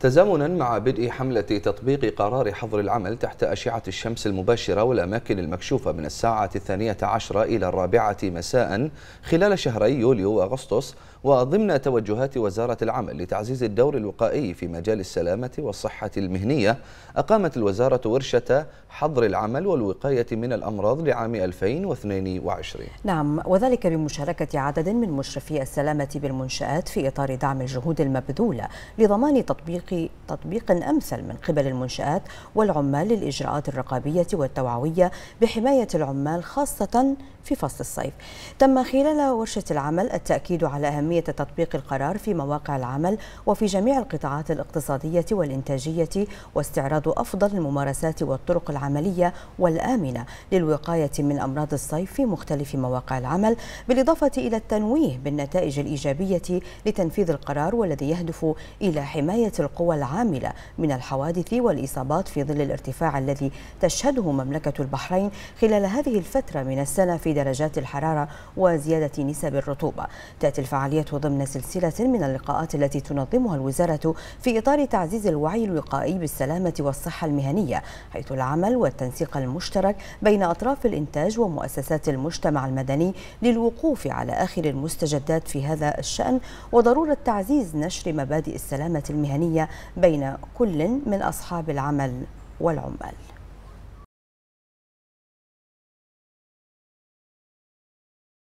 تزامنا مع بدء حملة تطبيق قرار حظر العمل تحت أشعة الشمس المباشرة والأماكن المكشوفة من الساعة الثانية عشرة إلى الرابعة مساء خلال شهري يوليو وأغسطس وضمن توجهات وزارة العمل لتعزيز الدور الوقائي في مجال السلامة والصحة المهنية أقامت الوزارة ورشة حظر العمل والوقاية من الأمراض لعام 2022 نعم وذلك بمشاركة عدد من مشرفي السلامة بالمنشآت في إطار دعم الجهود المبذولة لضمان تطبيق تطبيق تطبيق أمثل من قبل المنشآت والعمال للإجراءات الرقابية والتوعوية بحماية العمال خاصة في فصل الصيف تم خلال ورشة العمل التأكيد على أهمية تطبيق القرار في مواقع العمل وفي جميع القطاعات الاقتصادية والإنتاجية واستعراض أفضل الممارسات والطرق العملية والآمنة للوقاية من أمراض الصيف في مختلف مواقع العمل بالإضافة إلى التنويه بالنتائج الإيجابية لتنفيذ القرار والذي يهدف إلى حماية القرار القوى العاملة من الحوادث والإصابات في ظل الارتفاع الذي تشهده مملكة البحرين خلال هذه الفترة من السنة في درجات الحرارة وزيادة نسب الرطوبة تأتي الفعالية ضمن سلسلة من اللقاءات التي تنظمها الوزارة في إطار تعزيز الوعي الوقائي بالسلامة والصحة المهنية حيث العمل والتنسيق المشترك بين أطراف الإنتاج ومؤسسات المجتمع المدني للوقوف على آخر المستجدات في هذا الشأن وضرورة تعزيز نشر مبادئ السلامة المهنية بين كل من أصحاب العمل والعمال